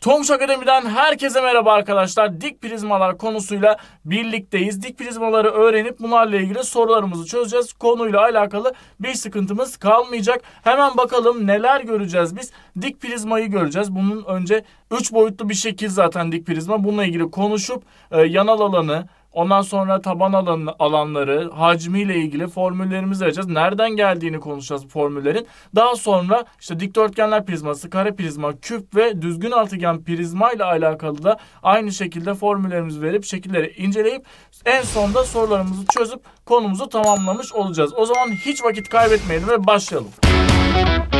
Tonguç Akademi'den herkese merhaba arkadaşlar. Dik prizmalar konusuyla birlikteyiz. Dik prizmaları öğrenip bunlarla ilgili sorularımızı çözeceğiz. Konuyla alakalı bir sıkıntımız kalmayacak. Hemen bakalım neler göreceğiz biz. Dik prizmayı göreceğiz. Bunun önce 3 boyutlu bir şekil zaten dik prizma. Bununla ilgili konuşup e, yanal alanı, Ondan sonra taban alan, alanları, hacmiyle ilgili formüllerimizi vereceğiz. Nereden geldiğini konuşacağız formüllerin. Daha sonra işte dikdörtgenler prizması, kare prizma, küp ve düzgün altıgen prizma ile alakalı da aynı şekilde formüllerimizi verip şekilleri inceleyip en sonda sorularımızı çözüp konumuzu tamamlamış olacağız. O zaman hiç vakit kaybetmeyelim ve başlayalım. Müzik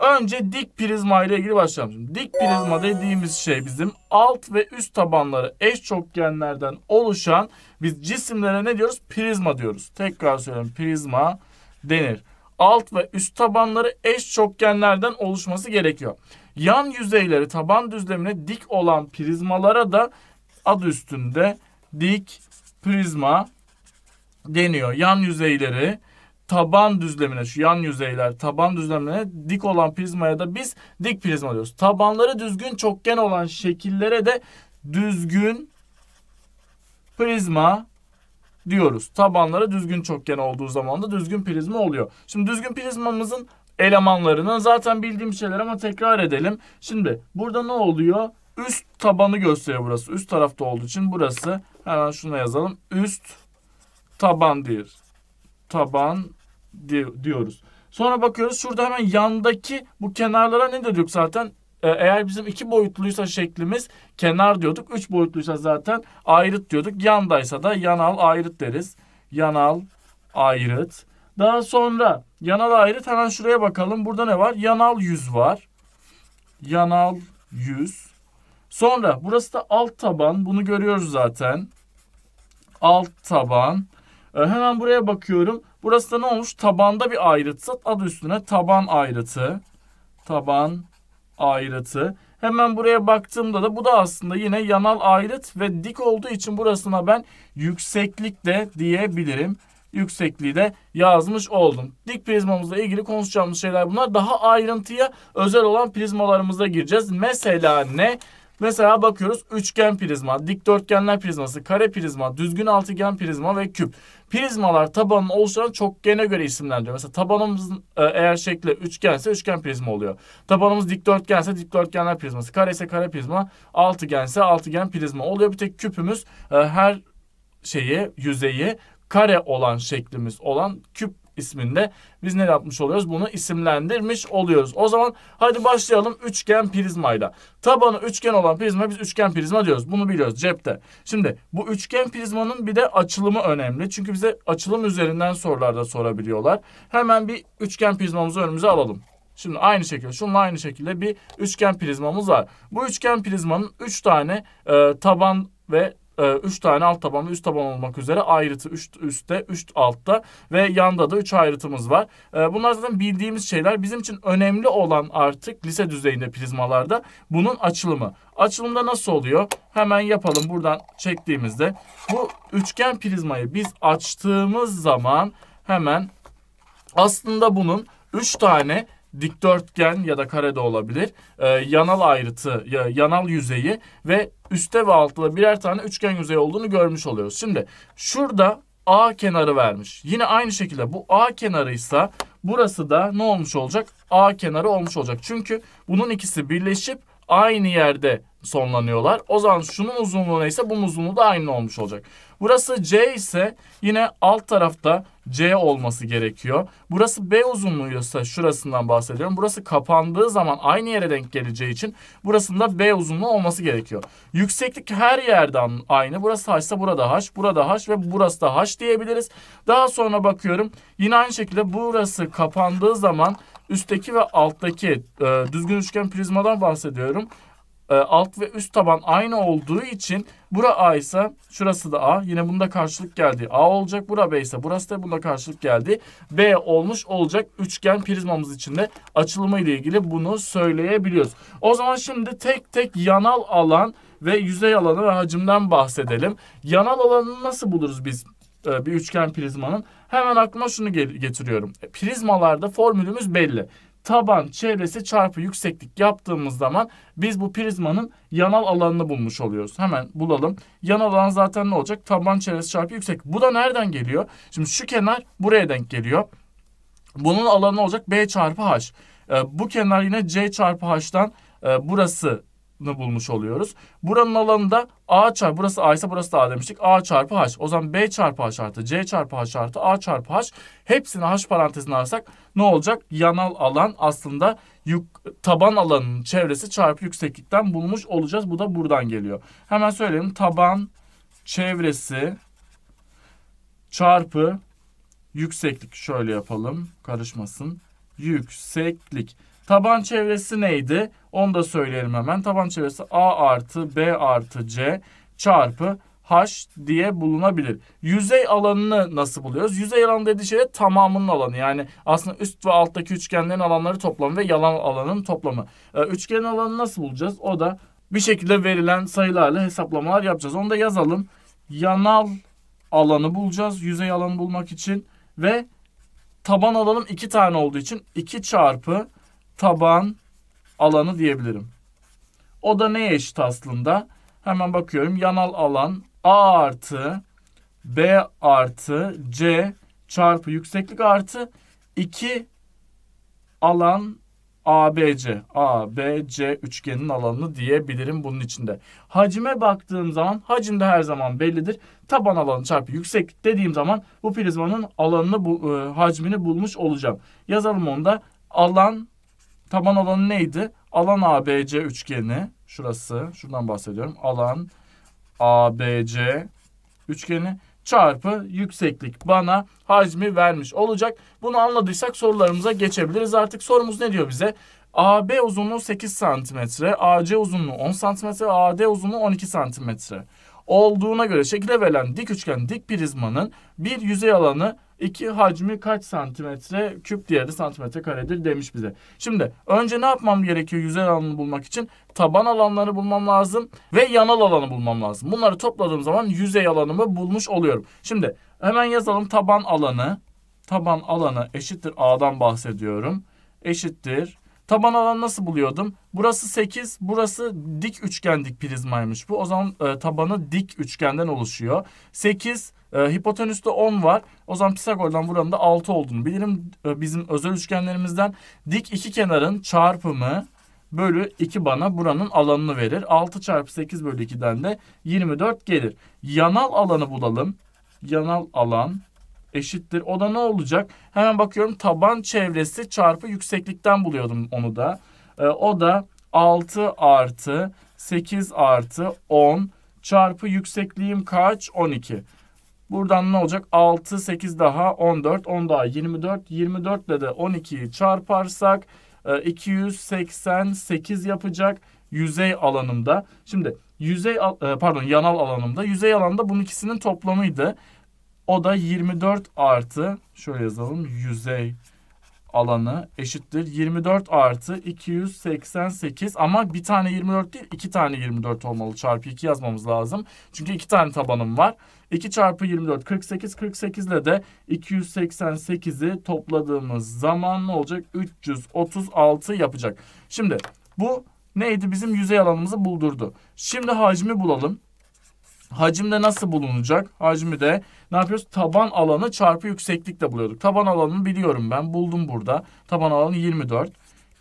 Önce dik prizma ile ilgili başlayalım. Şimdi dik prizma dediğimiz şey bizim alt ve üst tabanları eş çokgenlerden oluşan biz cisimlere ne diyoruz? Prizma diyoruz. Tekrar söylüyorum prizma denir. Alt ve üst tabanları eş çokgenlerden oluşması gerekiyor. Yan yüzeyleri taban düzlemine dik olan prizmalara da adı üstünde dik prizma deniyor. Yan yüzeyleri taban düzlemine şu yan yüzeyler taban düzlemine dik olan prizmaya da biz dik prizma diyoruz. Tabanları düzgün çokgen olan şekillere de düzgün prizma diyoruz. Tabanları düzgün çokgen olduğu zaman da düzgün prizma oluyor. Şimdi düzgün prizmamızın elemanlarını zaten bildiğim şeyler ama tekrar edelim. Şimdi burada ne oluyor? Üst tabanı gösteriyor burası. Üst tarafta olduğu için burası hemen şuna yazalım. Üst taban diyor. Taban diyoruz. Sonra bakıyoruz şurada hemen yandaki bu kenarlara ne diyorduk zaten? E, eğer bizim iki boyutluysa şeklimiz kenar diyorduk. Üç boyutluysa zaten ayrıt diyorduk. Yandaysa da yanal ayrıt deriz. Yanal ayrıt. Daha sonra yanal ayrıt hemen şuraya bakalım. Burada ne var? Yanal yüz var. Yanal yüz. Sonra burası da alt taban. Bunu görüyoruz zaten. Alt taban. E, hemen buraya bakıyorum. Burası da ne olmuş? Tabanda bir ayrıtsa adı üstüne taban ayrıtı. Taban ayrıtı. Hemen buraya baktığımda da bu da aslında yine yanal ayrıt ve dik olduğu için burasına ben yükseklik de diyebilirim. Yüksekliği de yazmış oldum. Dik prizmamızla ilgili konuşacağımız şeyler bunlar. Daha ayrıntıya özel olan prizmalarımıza gireceğiz. Mesela ne? Mesela bakıyoruz üçgen prizma, dikdörtgenler prizması, kare prizma, düzgün altıgen prizma ve küp. Prizmalar tabanın oluşan çokgene göre isimlendiriyor. Mesela tabanımız e, eğer şekli üçgense üçgen prizma oluyor. Tabanımız dikdörtgense dikdörtgenler prizması, kare ise kare prizma, altıgense altıgen prizma oluyor. Bir tek küpümüz e, her şeyi, yüzeyi kare olan şeklimiz olan küp isminde biz ne yapmış oluyoruz? Bunu isimlendirmiş oluyoruz. O zaman hadi başlayalım üçgen prizmayla. Tabanı üçgen olan prizma biz üçgen prizma diyoruz. Bunu biliyoruz cepte. Şimdi bu üçgen prizmanın bir de açılımı önemli. Çünkü bize açılım üzerinden sorularda sorabiliyorlar. Hemen bir üçgen prizmamızı önümüze alalım. Şimdi aynı şekilde şununla aynı şekilde bir üçgen prizmamız var. Bu üçgen prizmanın üç tane e, taban ve 3 ee, tane alt taban ve üst taban olmak üzere ayrıtı üst üstte, üst altta ve yanda da 3 ayrıtımız var. Ee, bunlar zaten bildiğimiz şeyler. Bizim için önemli olan artık lise düzeyinde prizmalarda bunun açılımı. Açılımda nasıl oluyor? Hemen yapalım buradan çektiğimizde. Bu üçgen prizmayı biz açtığımız zaman hemen aslında bunun 3 tane dikdörtgen ya da kare de olabilir. E, yanal ayrıtı, ya, e, yanal yüzeyi ve üstte ve altta birer tane üçgen yüzey olduğunu görmüş oluyoruz. Şimdi şurada A kenarı vermiş. Yine aynı şekilde bu A kenarıysa burası da ne olmuş olacak? A kenarı olmuş olacak. Çünkü bunun ikisi birleşip aynı yerde sonlanıyorlar. O zaman şunun uzunluğu neyse bunun uzunluğu da aynı olmuş olacak. Burası C ise yine alt tarafta C olması gerekiyor. Burası B uzunluğuysa şurasından bahsediyorum. Burası kapandığı zaman aynı yere denk geleceği için burasında B uzunluğu olması gerekiyor. Yükseklik her yerden aynı. Burası H ise burada H, burada H ve burası da H diyebiliriz. Daha sonra bakıyorum yine aynı şekilde burası kapandığı zaman üstteki ve alttaki e, düzgün üçgen prizmadan bahsediyorum. Ee, alt ve üst taban aynı olduğu için bura A ise şurası da A. Yine bunda karşılık geldi. A olacak. Bura B ise burası da bunda karşılık geldi. B olmuş olacak. Üçgen prizmamız içinde açılımı ile ilgili bunu söyleyebiliyoruz. O zaman şimdi tek tek yanal alan ve yüzey alanı ve hacimden bahsedelim. Yanal alanı nasıl buluruz biz? E, bir üçgen prizmanın. Hemen aklıma şunu getiriyorum. E, prizmalarda formülümüz belli taban çevresi çarpı yükseklik yaptığımız zaman biz bu prizmanın yanal alanını bulmuş oluyoruz. Hemen bulalım. Yanal alan zaten ne olacak? Taban çevresi çarpı yükseklik. Bu da nereden geliyor? Şimdi şu kenar buraya denk geliyor. Bunun alanı olacak B çarpı H. Ee, bu kenar yine C çarpı h'dan e, burası bulmuş oluyoruz. Buranın alanı da A çarpı burası A ise burası da A demiştik. A çarpı H. O zaman B çarpı H artı C çarpı H artı A çarpı H. Hepsini H parantezine alırsak ne olacak? Yanal alan aslında yük, taban alanın çevresi çarpı yükseklikten bulmuş olacağız. Bu da buradan geliyor. Hemen söyleyelim. Taban çevresi çarpı yükseklik. Şöyle yapalım. Karışmasın. Yükseklik. Taban çevresi neydi? Onu da söyleyelim hemen. Taban çevresi A artı B artı C çarpı H diye bulunabilir. Yüzey alanını nasıl buluyoruz? Yüzey alanı dediği şey tamamının alanı. Yani aslında üst ve alttaki üçgenlerin alanları toplamı ve yalan alanın toplamı. Ee, üçgenin alanı nasıl bulacağız? O da bir şekilde verilen sayılarla hesaplamalar yapacağız. Onu da yazalım. Yanal alanı bulacağız. Yüzey alanı bulmak için ve taban alalım iki tane olduğu için 2 çarpı taban alanı diyebilirim. O da neye eşit aslında? Hemen bakıyorum. Yanal alan A artı B artı C çarpı yükseklik artı 2 alan ABC. ABC üçgenin alanını diyebilirim bunun içinde. Hacime baktığım zaman hacim de her zaman bellidir. Taban alanı çarpı yükseklik dediğim zaman bu prizmanın alanını bu, e, hacmini bulmuş olacağım. Yazalım onu da alan Taban alanı neydi? Alan ABC üçgeni. Şurası. Şuradan bahsediyorum. Alan ABC üçgeni çarpı yükseklik bana hacmi vermiş olacak. Bunu anladıysak sorularımıza geçebiliriz. Artık sorumuz ne diyor bize? AB uzunluğu 8 santimetre, AC uzunluğu 10 santimetre, AD uzunluğu 12 santimetre. Olduğuna göre şekle verilen dik üçgen dik prizmanın bir yüzey alanı 2 hacmi kaç santimetre küp diğeri de santimetre karedir demiş bize. Şimdi önce ne yapmam gerekiyor yüzey alanını bulmak için? Taban alanları bulmam lazım ve yanal alanı bulmam lazım. Bunları topladığım zaman yüzey alanımı bulmuş oluyorum. Şimdi hemen yazalım taban alanı. Taban alanı eşittir A'dan bahsediyorum. Eşittir Taban alanı nasıl buluyordum? Burası 8, burası dik üçgen dik prizmaymış bu. O zaman e, tabanı dik üçgenden oluşuyor. 8 e, hipotenüste 10 var. O zaman Pisagor'dan buranın da 6 olduğunu bilirim. E, bizim özel üçgenlerimizden dik iki kenarın çarpımı bölü 2 bana buranın alanını verir. 6 çarpı 8 bölü 2'den de 24 gelir. Yanal alanı bulalım. Yanal alan eşittir. O da ne olacak? Hemen bakıyorum taban çevresi çarpı yükseklikten buluyordum onu da. E, o da 6 artı 8 artı 10 çarpı yüksekliğim kaç? 12. Buradan ne olacak? 6, 8 daha 14, 10 daha 24. 24 ile de 12'yi çarparsak 288 e, yapacak yüzey alanımda. Şimdi yüzey e, pardon yanal alanımda. Yüzey alanında bunun ikisinin toplamıydı. O da 24 artı şöyle yazalım yüzey alanı eşittir 24 artı 288 ama bir tane 24 değil iki tane 24 olmalı çarpı 2 yazmamız lazım. Çünkü iki tane tabanım var. 2 çarpı 24 48 48 ile de 288'i topladığımız zaman ne olacak 336 yapacak. Şimdi bu neydi bizim yüzey alanımızı buldurdu. Şimdi hacmi bulalım. Hacimde nasıl bulunacak? Hacmi de ne yapıyoruz? Taban alanı çarpı yükseklikle buluyorduk. Taban alanını biliyorum ben. Buldum burada. Taban alanı 24.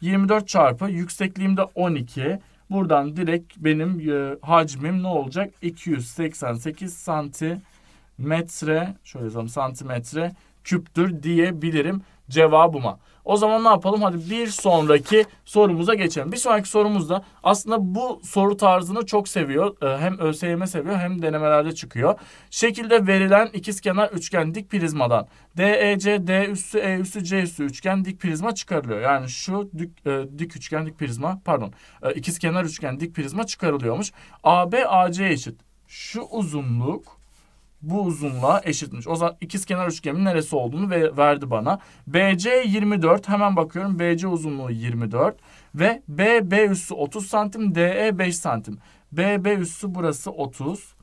24 çarpı yüksekliğim de 12. Buradan direkt benim e, hacmim ne olacak? 288 santimetre. Şöyle yazalım santimetre küptür diyebilirim cevabıma. O zaman ne yapalım? Hadi bir sonraki sorumuza geçelim. Bir sonraki sorumuz da aslında bu soru tarzını çok seviyor. Ee, hem ÖSYM seviyor hem denemelerde çıkıyor. Şekilde verilen ikizkenar üçgen dik prizmadan DEC, D üssü, E üssü, C üssü üçgen dik prizma çıkarılıyor. Yani şu dik, e, dik üçgen dik prizma pardon e, ikizkenar üçgen dik prizma çıkarılıyormuş. AB AC eşit. Şu uzunluk bu uzunluğa eşitmiş. O zaman ikizkenar üçgenin neresi olduğunu ve verdi bana. BC 24 hemen bakıyorum BC uzunluğu 24 ve BB üssü 30 santim DE 5 santim. BB üssü burası 30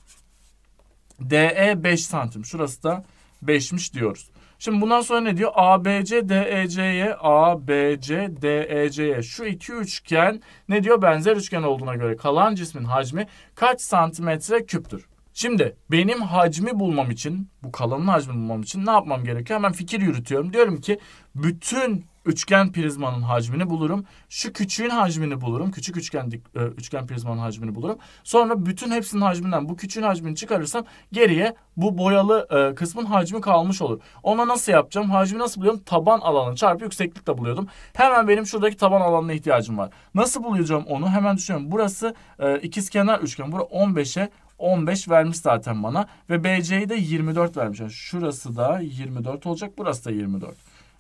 DE 5 santim şurası da 5'miş diyoruz. Şimdi bundan sonra ne diyor? ABC DEC'ye, ABC DEC'ye şu iki üçgen ne diyor? Benzer üçgen olduğuna göre kalan cismin hacmi kaç santimetre küptür? Şimdi benim hacmi bulmam için, bu kalanın hacmi bulmam için ne yapmam gerekiyor? Hemen fikir yürütüyorum. Diyorum ki bütün üçgen prizmanın hacmini bulurum. Şu küçüğün hacmini bulurum. Küçük üçgen e, üçgen prizmanın hacmini bulurum. Sonra bütün hepsinin hacminden bu küçüğün hacmini çıkarırsam geriye bu boyalı e, kısmın hacmi kalmış olur. Ona nasıl yapacağım? Hacmi nasıl buluyorum? Taban alanı çarpı yükseklikle buluyordum. Hemen benim şuradaki taban alanına ihtiyacım var. Nasıl bulacağım onu? Hemen düşünüyorum. Burası e, ikizkenar üçgen. Burası 15'e 15 vermiş zaten bana. Ve BC'yi de 24 vermiş. Yani şurası da 24 olacak. Burası da 24.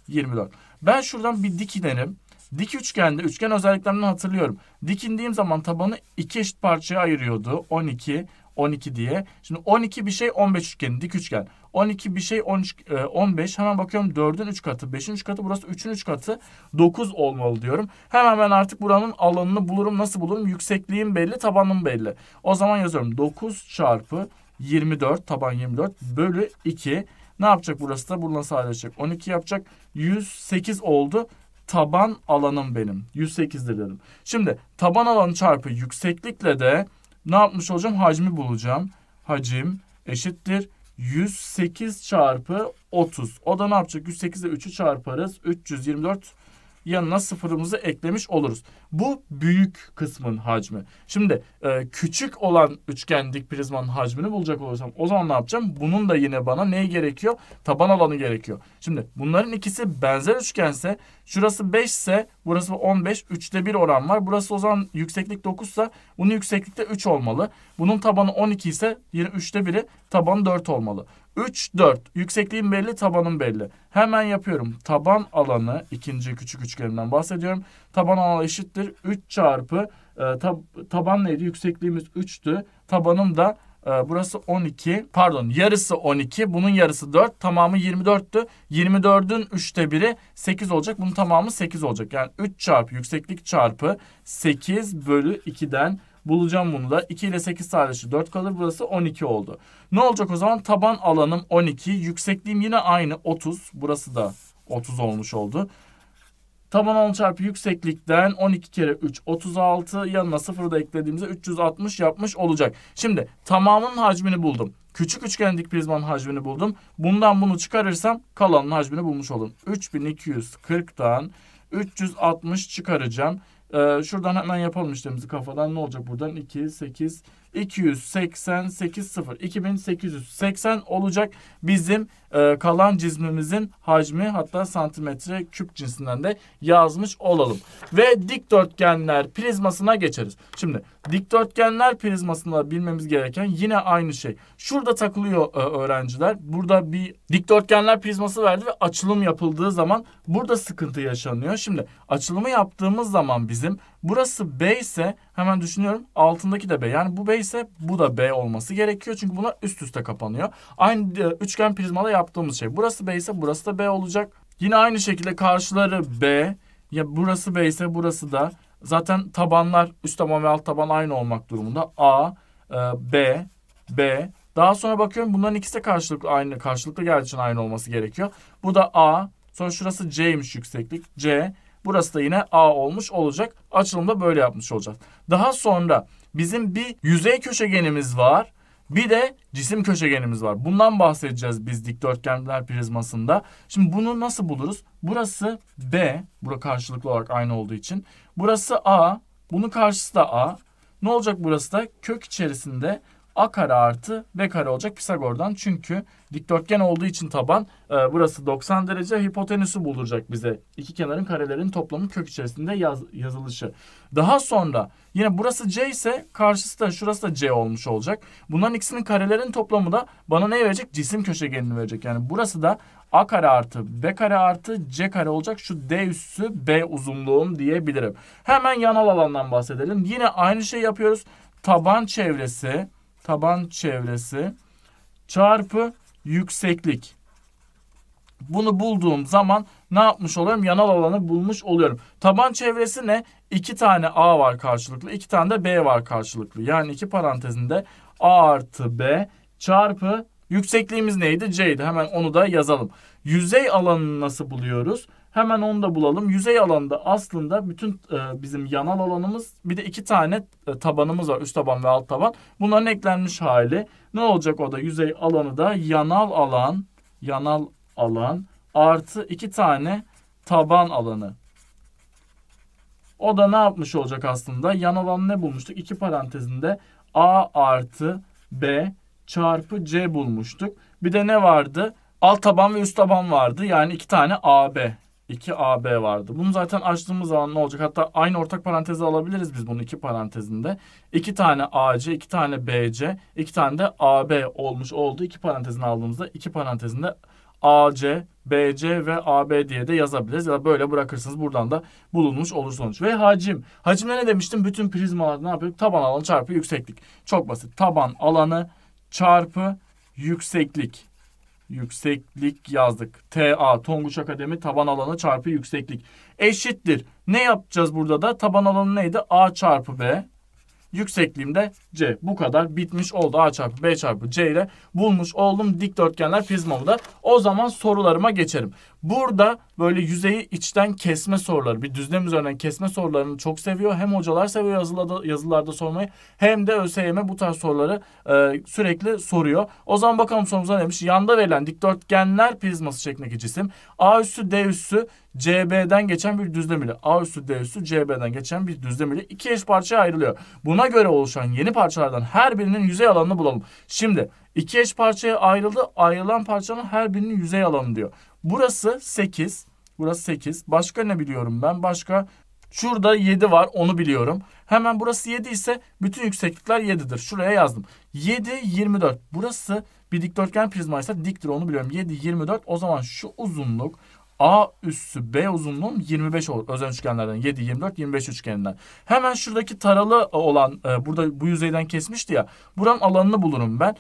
24. Ben şuradan bir dik inerim. Dik üçgende üçgen özelliklerini hatırlıyorum. Dik indiğim zaman tabanı iki eşit parçaya ayırıyordu. 12, 12 diye. Şimdi 12 bir şey 15 üçgeni dik üçgen. 12 bir şey 13 15 e, hemen bakıyorum 4'ün 3 katı 5'in 3 katı burası 3'ün 3 katı 9 olmalı diyorum. Hemen ben artık buranın alanını bulurum. Nasıl bulurum? Yüksekliğim belli tabanım belli. O zaman yazıyorum 9 çarpı 24 taban 24 bölü 2. Ne yapacak burası da? Buradan sadeleşecek. 12 yapacak. 108 oldu taban alanım benim. 108'dir dedim. Şimdi taban alanı çarpı yükseklikle de ne yapmış olacağım? Hacmi bulacağım. Hacim eşittir 108 çarpı 30. O da ne yapacak? 108 ile 3'ü çarparız. 324 yanına sıfırımızı eklemiş oluruz. Bu büyük kısmın hacmi. Şimdi e, küçük olan üçgen dik prizmanın hacmini bulacak olursam o zaman ne yapacağım? Bunun da yine bana ne gerekiyor? Taban alanı gerekiyor. Şimdi bunların ikisi benzer üçgense şurası 5 ise burası 15 3'te 1 oran var. Burası o zaman yükseklik 9 ise bunun yükseklikte 3 olmalı. Bunun tabanı 12 ise yine 3'te 1'i tabanı 4 olmalı. 3, 4. Yüksekliğim belli, tabanım belli. Hemen yapıyorum. Taban alanı, ikinci küçük üçgenimden bahsediyorum. Taban alanı eşittir. 3 çarpı, e, tab taban neydi? Yüksekliğimiz 3'tü. Tabanım da e, burası 12. Pardon yarısı 12, bunun yarısı 4. Tamamı 24'tü. 24'ün 3'te 1'i 8 olacak. Bunun tamamı 8 olacak. Yani 3 çarpı yükseklik çarpı 8 bölü 2'den Bulacağım bunu da. 2 ile 8 sadece 4 kalır. Burası 12 oldu. Ne olacak o zaman? Taban alanım 12. Yüksekliğim yine aynı 30. Burası da 30 olmuş oldu. Taban alanı çarpı yükseklikten 12 kere 3 36 yanına 0 da eklediğimizde 360 yapmış olacak. Şimdi tamamının hacmini buldum. Küçük üçgen dik prizmanın hacmini buldum. Bundan bunu çıkarırsam kalanın hacmini bulmuş olurum. 3240'tan 360 çıkaracağım. Ee, şuradan hemen yapalım işlemimizi kafadan. Ne olacak buradan? 2, 8, 288, 0. 2880 olacak bizim e, kalan cizmimizin hacmi hatta santimetre küp cinsinden de yazmış olalım. Ve dikdörtgenler prizmasına geçeriz. Şimdi dikdörtgenler prizmasında bilmemiz gereken yine aynı şey. Şurada takılıyor e, öğrenciler. Burada bir dikdörtgenler prizması verdi ve açılım yapıldığı zaman burada sıkıntı yaşanıyor. Şimdi açılımı yaptığımız zaman bizim burası B ise hemen düşünüyorum altındaki de B. Yani bu B ise bu da B olması gerekiyor. Çünkü bunlar üst üste kapanıyor. Aynı e, üçgen prizmada yap yaptığımız şey. Burası B ise burası da B olacak. Yine aynı şekilde karşıları B. Ya burası B ise burası da. Zaten tabanlar üst taban ve alt taban aynı olmak durumunda. A, e, B, B. Daha sonra bakıyorum bunların ikisi de karşılıklı aynı. Karşılıklı geldiği için aynı olması gerekiyor. Bu da A. Sonra şurası C'ymiş yükseklik. C. Burası da yine A olmuş olacak. Açılımda böyle yapmış olacağız. Daha sonra bizim bir yüzey köşegenimiz var. Bir de cisim köşegenimiz var. Bundan bahsedeceğiz biz dikdörtgenler prizmasında. Şimdi bunu nasıl buluruz? Burası B. Bura karşılıklı olarak aynı olduğu için. Burası A. Bunun karşısı da A. Ne olacak burası da? Kök içerisinde a kare artı b kare olacak Pisagor'dan. Çünkü dikdörtgen olduğu için taban e, burası 90 derece hipotenüsü bulacak bize. İki kenarın karelerin toplamı kök içerisinde yaz, yazılışı. Daha sonra yine burası c ise karşısı da şurası da c olmuş olacak. Bunların ikisinin karelerin toplamı da bana ne verecek? Cisim köşegenini verecek. Yani burası da a kare artı b kare artı c kare olacak. Şu d üssü b uzunluğum diyebilirim. Hemen yanal alandan bahsedelim. Yine aynı şey yapıyoruz. Taban çevresi taban çevresi çarpı yükseklik. Bunu bulduğum zaman ne yapmış oluyorum? Yanal alanı bulmuş oluyorum. Taban çevresi ne? İki tane A var karşılıklı. iki tane de B var karşılıklı. Yani iki parantezinde A artı B çarpı yüksekliğimiz neydi? C'ydi. Hemen onu da yazalım. Yüzey alanını nasıl buluyoruz? Hemen onu da bulalım. Yüzey alanda aslında bütün e, bizim yanal alanımız bir de iki tane e, tabanımız var. Üst taban ve alt taban. Bunların eklenmiş hali. Ne olacak o da? Yüzey alanı da yanal alan, yanal alan artı iki tane taban alanı. O da ne yapmış olacak aslında? Yan alan ne bulmuştuk? İki parantezinde A artı B çarpı C bulmuştuk. Bir de ne vardı? Alt taban ve üst taban vardı. Yani iki tane AB. 2 AB vardı. Bunu zaten açtığımız zaman ne olacak? Hatta aynı ortak parantezi alabiliriz biz bunu iki parantezinde. İki tane AC, iki tane BC, iki tane de AB olmuş oldu. İki parantezini aldığımızda iki parantezinde AC, BC ve AB diye de yazabiliriz. Ya da böyle bırakırsınız buradan da bulunmuş olur sonuç. Ve hacim. Hacimle ne demiştim? Bütün prizmalarda ne yapıyor? Taban alanı çarpı yükseklik. Çok basit. Taban alanı çarpı yükseklik. Yükseklik yazdık. TA Tonguç Akademi taban alanı çarpı yükseklik. Eşittir. Ne yapacağız burada da? Taban alanı neydi? A çarpı B. Yüksekliğim de C. Bu kadar bitmiş oldu. A çarpı B çarpı C ile bulmuş oldum dikdörtgenler prizmamı da. O zaman sorularıma geçelim. Burada böyle yüzeyi içten kesme soruları, bir düzlem üzerinden kesme sorularını çok seviyor. Hem hocalar seviyor yazılarda, yazılarda sormayı hem de ÖSYM bu tarz soruları e, sürekli soruyor. O zaman bakalım sorumuza demiş. Yanda verilen dikdörtgenler prizması şeklindeki cisim A üstü D üstü CB'den geçen bir düzlem ile A üstü D üstü CB'den geçen bir düzlem ile iki eş parçaya ayrılıyor. Buna göre oluşan yeni parçalardan her birinin yüzey alanını bulalım. Şimdi iki eş parçaya ayrıldı. Ayrılan parçanın her birinin yüzey alanı diyor. Burası 8. Burası 8. Başka ne biliyorum ben? Başka şurada 7 var onu biliyorum. Hemen burası 7 ise bütün yükseklikler 7'dir. Şuraya yazdım. 7, 24. Burası bir dikdörtgen prizmaysa diktir onu biliyorum. 7, 24. O zaman şu uzunluk A üssü B uzunluğum 25 olur. Özel üçgenlerden 7, 24, 25 üçgeninden. Hemen şuradaki taralı olan e, burada bu yüzeyden kesmişti ya. Buranın alanını bulurum ben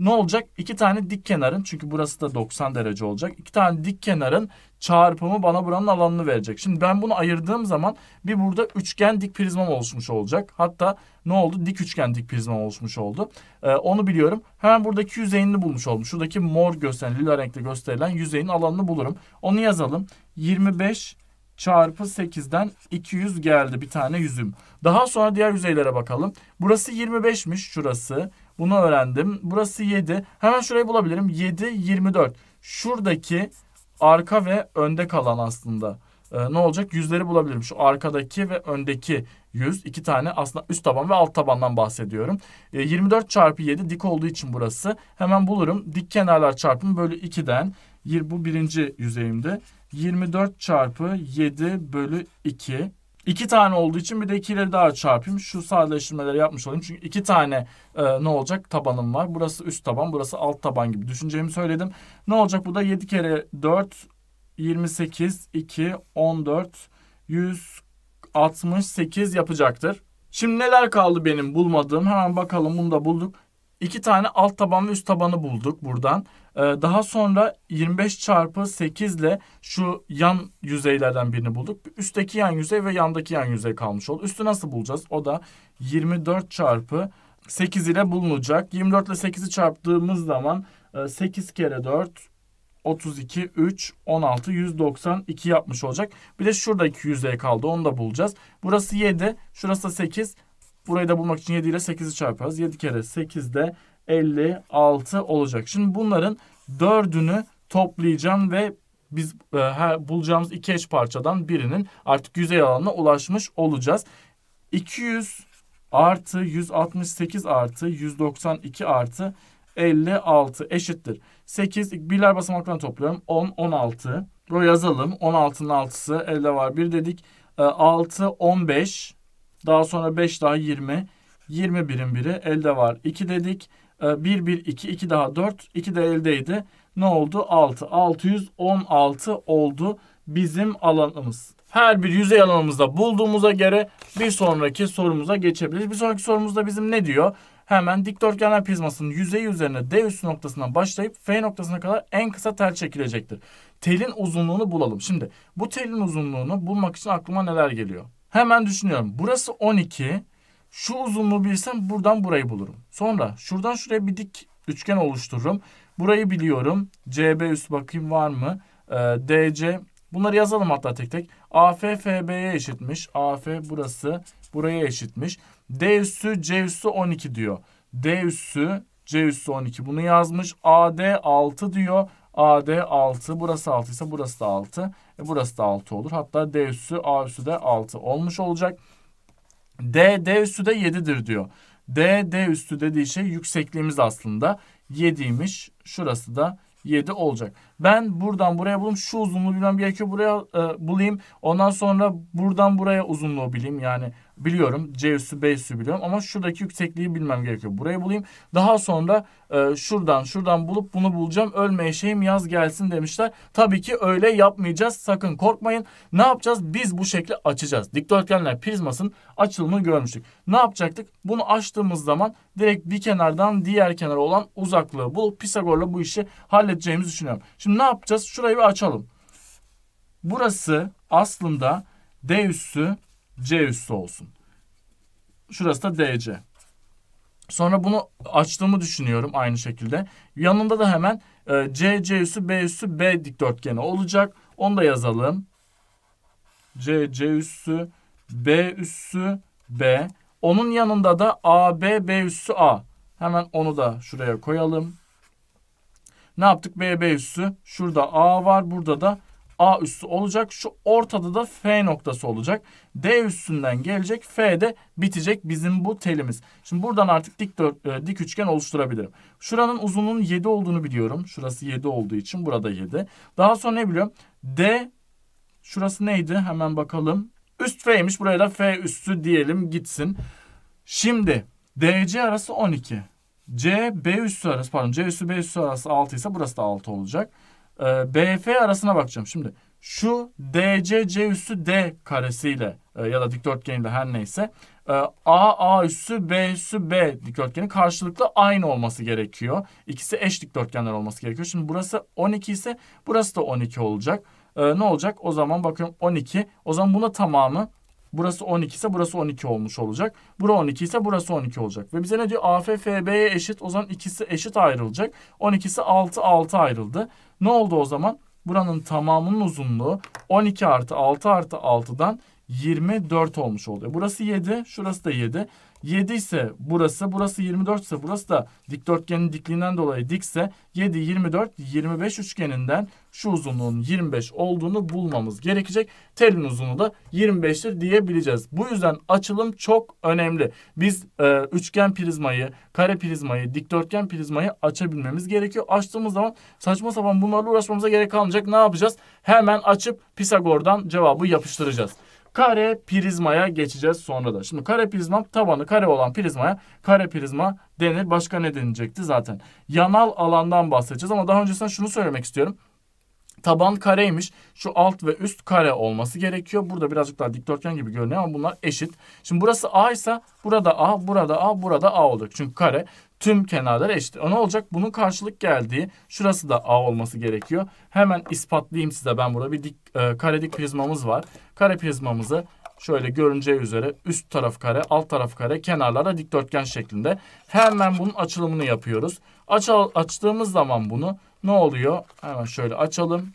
ne olacak? İki tane dik kenarın çünkü burası da 90 derece olacak. İki tane dik kenarın çarpımı bana buranın alanını verecek. Şimdi ben bunu ayırdığım zaman bir burada üçgen dik prizmam oluşmuş olacak. Hatta ne oldu? Dik üçgen dik prizmam oluşmuş oldu. Ee, onu biliyorum. Hemen buradaki yüzeyini bulmuş oldum. Şuradaki mor gösteren, lila renkte gösterilen yüzeyin alanını bulurum. Onu yazalım. 25 çarpı 8'den 200 geldi bir tane yüzüm. Daha sonra diğer yüzeylere bakalım. Burası 25'miş şurası. Bunu öğrendim. Burası 7. Hemen şurayı bulabilirim. 7, 24. Şuradaki arka ve önde kalan aslında. Ee, ne olacak? Yüzleri bulabilirim. Şu arkadaki ve öndeki yüz. iki tane aslında üst taban ve alt tabandan bahsediyorum. Ee, 24 çarpı 7 dik olduğu için burası. Hemen bulurum. Dik kenarlar çarpımı bölü 2'den. Bu birinci yüzeyimde. 24 çarpı 7 bölü 2 İki tane olduğu için bir de ikileri daha çarpayım. Şu sadeleştirmeleri yapmış olayım. Çünkü iki tane e, ne olacak tabanım var. Burası üst taban, burası alt taban gibi düşüneceğimi söyledim. Ne olacak bu da 7 kere 4, 28, 2, 14, 168 yapacaktır. Şimdi neler kaldı benim bulmadığım? Hemen bakalım bunu da bulduk. İki tane alt taban ve üst tabanı bulduk buradan. Ee, daha sonra 25 çarpı 8 ile şu yan yüzeylerden birini bulduk. Üstteki yan yüzey ve yandaki yan yüzey kalmış oldu. Üstü nasıl bulacağız? O da 24 çarpı 8 ile bulunacak. 24 ile 8'i çarptığımız zaman 8 e, kere 4 32, 3, 16, 192 yapmış olacak. Bir de şurada 2 yüzey kaldı. Onu da bulacağız. Burası 7, şurası da 8. Burayı da bulmak için 7 ile 8'i çarparız. 7 kere 8 de 56 olacak. Şimdi bunların dördünü toplayacağım ve biz e, her, bulacağımız iki eş parçadan birinin artık yüzey alanına ulaşmış olacağız. 200 artı 168 artı 192 artı 56 eşittir. 8 birler basamaklarını topluyorum. 10, 16. Böyle yazalım. 16'nın 6'sı elde var 1 dedik. 6, e, 15. Daha sonra 5 daha 20. 21'in biri elde var 2 dedik. 1, 1, 2, 2 daha 4, 2 de eldeydi. Ne oldu? 6. 616 oldu bizim alanımız. Her bir yüzey alanımızda bulduğumuza göre bir sonraki sorumuza geçebiliriz. Bir sonraki sorumuzda bizim ne diyor? Hemen dikdörtgenler prizmasının yüzeyi üzerine D üssü noktasından başlayıp F noktasına kadar en kısa tel çekilecektir. Telin uzunluğunu bulalım. Şimdi bu telin uzunluğunu bulmak için aklıma neler geliyor? Hemen düşünüyorum. Burası 12, şu uzunluğu bilirsem buradan burayı bulurum. Sonra şuradan şuraya bir dik üçgen oluştururum. Burayı biliyorum. CB üst bakayım var mı? Ee, DC bunları yazalım hatta tek tek. AF FB'ye eşitmiş. AF burası buraya eşitmiş. D üssü C üssü 12 diyor. D üssü C üssü 12 bunu yazmış. AD 6 diyor. AD 6 burası 6 ise burası da 6. E burası da 6 olur. Hatta D üssü A üssü de 6 olmuş olacak. D, D üstü de 7'dir diyor. D, D üstü dediği şey yüksekliğimiz aslında 7'ymiş. Şurası da 7 olacak. Ben buradan buraya bulayım. Şu uzunluğu bilmem gerekiyor. Buraya e, bulayım. Ondan sonra buradan buraya uzunluğu bileyim. Yani biliyorum. C üssü B üssü biliyorum ama şuradaki yüksekliği bilmem gerekiyor. Burayı bulayım. Daha sonra e, şuradan şuradan bulup bunu bulacağım. Ölme eşeğim yaz gelsin demişler. Tabii ki öyle yapmayacağız. Sakın korkmayın. Ne yapacağız? Biz bu şekli açacağız. Dikdörtgenler prizmasının açılımını görmüştük. Ne yapacaktık? Bunu açtığımız zaman direkt bir kenardan diğer kenara olan uzaklığı bulup Pisagor'la bu işi halledeceğimizi düşünüyorum. Şimdi ne yapacağız? Şurayı bir açalım. Burası aslında D üssü C üssü olsun. Şurası da DC. Sonra bunu açtığımı düşünüyorum aynı şekilde. Yanında da hemen e, C, C üssü, B üssü, B dikdörtgeni olacak. Onu da yazalım. C, C üssü, B üssü, B. Onun yanında da A, B, B üssü, A. Hemen onu da şuraya koyalım. Ne yaptık? B, B üssü. Şurada A var. Burada da A üssü olacak. Şu ortada da F noktası olacak. D üssünden gelecek. F de bitecek bizim bu telimiz. Şimdi buradan artık dik, dört, e, dik üçgen oluşturabilirim. Şuranın uzunluğunun 7 olduğunu biliyorum. Şurası 7 olduğu için burada 7. Daha sonra ne biliyorum? D şurası neydi? Hemen bakalım. Üst F'ymiş. Buraya da F üssü diyelim gitsin. Şimdi DC arası 12. C B üssü arası pardon C üssü B üssü arası 6 ise burası da 6 olacak. E, ee, BF arasına bakacağım. Şimdi şu C üssü D karesiyle e, ya da dikdörtgeniyle her neyse e, A üssü B üssü B dikdörtgenin karşılıklı aynı olması gerekiyor. İkisi eş dikdörtgenler olması gerekiyor. Şimdi burası 12 ise burası da 12 olacak. E, ne olacak? O zaman bakıyorum 12. O zaman buna tamamı Burası 12 ise burası 12 olmuş olacak. Bura 12 ise burası 12 olacak. Ve bize ne diyor? AF, FB'ye eşit. O zaman ikisi eşit ayrılacak. 12'si 6, 6 ayrıldı. Ne oldu o zaman? Buranın tamamının uzunluğu 12 artı 6 artı 6'dan 24 olmuş oluyor. Burası 7, şurası da 7. 7 ise burası, burası 24 ise burası da dikdörtgenin dikliğinden dolayı dikse 7, 24, 25 üçgeninden şu uzunluğun 25 olduğunu bulmamız gerekecek. Telin uzunluğu da 25'tir diyebileceğiz. Bu yüzden açılım çok önemli. Biz e, üçgen prizmayı, kare prizmayı, dikdörtgen prizmayı açabilmemiz gerekiyor. Açtığımız zaman saçma sapan bunlarla uğraşmamıza gerek kalmayacak. Ne yapacağız? Hemen açıp Pisagor'dan cevabı yapıştıracağız kare prizmaya geçeceğiz sonra da. Şimdi kare prizma tabanı kare olan prizmaya kare prizma denir. Başka ne denilecekti zaten? Yanal alandan bahsedeceğiz ama daha öncesinde şunu söylemek istiyorum. Taban kareymiş. Şu alt ve üst kare olması gerekiyor. Burada birazcık daha dikdörtgen gibi görünüyor ama bunlar eşit. Şimdi burası A ise burada A, burada A, burada A olacak. Çünkü kare. Tüm kenarlar eşit. O e, ne olacak? Bunun karşılık geldiği şurası da A olması gerekiyor. Hemen ispatlayayım size ben burada bir dik, e, kare dik prizmamız var. Kare prizmamızı şöyle görüneceği üzere üst taraf kare, alt taraf kare, kenarlara dikdörtgen şeklinde. Hemen bunun açılımını yapıyoruz. Aç, açtığımız zaman bunu ne oluyor? Hemen şöyle açalım.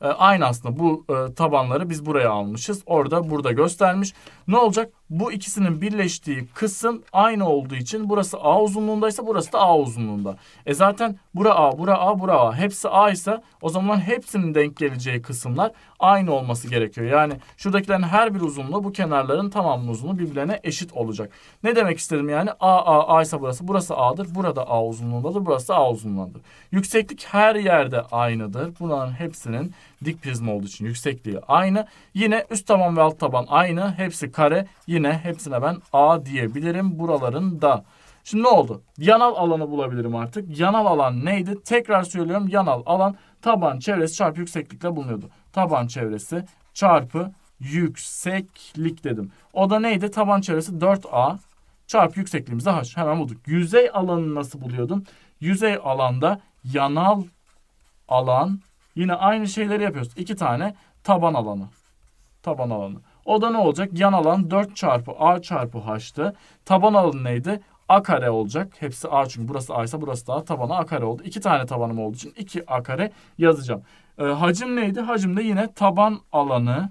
E, aynı aslında bu e, tabanları biz buraya almışız. Orada burada göstermiş. Ne olacak? Bu ikisinin birleştiği kısım aynı olduğu için burası A uzunluğundaysa burası da A uzunluğunda. E zaten bura A, bura A, bura A. Hepsi A ise o zaman hepsinin denk geleceği kısımlar aynı olması gerekiyor. Yani şuradakilerin her bir uzunluğu bu kenarların tamamının uzunluğu birbirlerine eşit olacak. Ne demek istedim yani? A, A, A ise burası. Burası A'dır. Burada A uzunluğundadır. Burası A uzunluğundadır. Yükseklik her yerde aynıdır. Bunların hepsinin dik prizma olduğu için yüksekliği aynı. Yine üst taban ve alt taban aynı. Hepsi kare. Yine hepsine ben A diyebilirim. Buraların da. Şimdi ne oldu? Yanal alanı bulabilirim artık. Yanal alan neydi? Tekrar söylüyorum. Yanal alan taban çevresi çarpı yükseklikle bulunuyordu. Taban çevresi çarpı yükseklik dedim. O da neydi? Taban çevresi 4A çarpı yüksekliğimiz de H. Hemen bulduk. Yüzey alanı nasıl buluyordum? Yüzey alanda yanal alan Yine aynı şeyleri yapıyoruz. İki tane taban alanı. Taban alanı. O da ne olacak? Yan alan 4 çarpı A çarpı H'tı. Taban alanı neydi? A kare olacak. Hepsi A çünkü burası A ise burası da A. Tabana A kare oldu. İki tane tabanım olduğu için 2 A kare yazacağım. E, hacim neydi? Hacim de yine taban alanı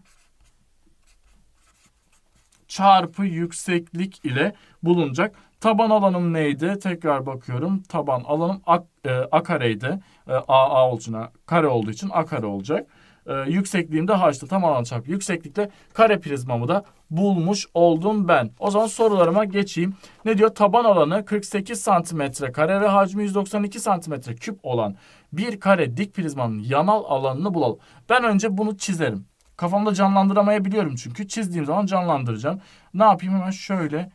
çarpı yükseklik ile bulunacak. Taban alanım neydi? Tekrar bakıyorum. Taban alanım a, e, a kareydi. E, a a olacağına kare olduğu için a kare olacak. E, yüksekliğim de h'tı. Tam alan çarpı yükseklikte kare prizmamı da bulmuş oldum ben. O zaman sorularıma geçeyim. Ne diyor? Taban alanı 48 santimetre kare ve hacmi 192 santimetre küp olan bir kare dik prizmanın yanal alanını bulalım. Ben önce bunu çizerim. Kafamda canlandıramayabiliyorum çünkü. Çizdiğim zaman canlandıracağım. Ne yapayım hemen şöyle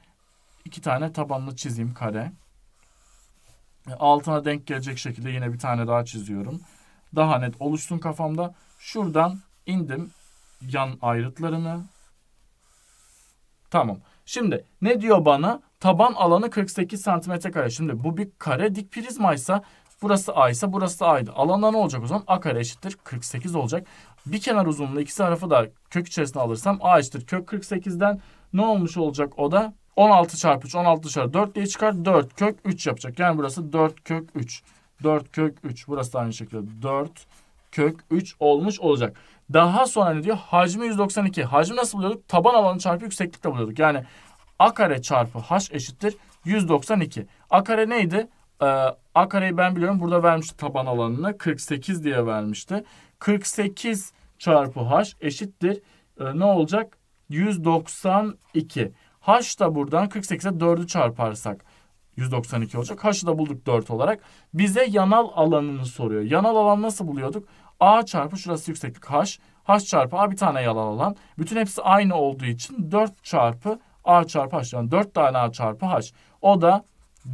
iki tane tabanlı çizeyim kare. Altına denk gelecek şekilde yine bir tane daha çiziyorum. Daha net oluşsun kafamda. Şuradan indim yan ayrıtlarını. Tamam. Şimdi ne diyor bana? Taban alanı 48 santimetre kare. Şimdi bu bir kare dik prizmaysa burası A ise burası da A'ydı. Alanda ne olacak o zaman? A kare eşittir 48 olacak. Bir kenar uzunluğu iki tarafı da kök içerisine alırsam A eşittir kök 48'den ne olmuş olacak o da? 16 çarpı 3 16 dışarı 4 diye çıkar. 4 kök 3 yapacak. Yani burası 4 kök 3. 4 kök 3. Burası da aynı şekilde 4 kök 3 olmuş olacak. Daha sonra ne diyor? Hacmi 192. Hacmi nasıl buluyorduk? Taban alanı çarpı yükseklikle buluyorduk. Yani a kare çarpı h eşittir 192. A kare neydi? Ee, a kareyi ben biliyorum. Burada vermişti taban alanını. 48 diye vermişti. 48 çarpı h eşittir. Ee, ne olacak? 192. H da buradan 48'e 4'ü çarparsak 192 olacak. H'ı da bulduk 4 olarak. Bize yanal alanını soruyor. Yanal alan nasıl buluyorduk? A çarpı şurası yükseklik H. H çarpı A bir tane yanal alan. Bütün hepsi aynı olduğu için 4 çarpı A çarpı H. Yani 4 tane A çarpı H. O da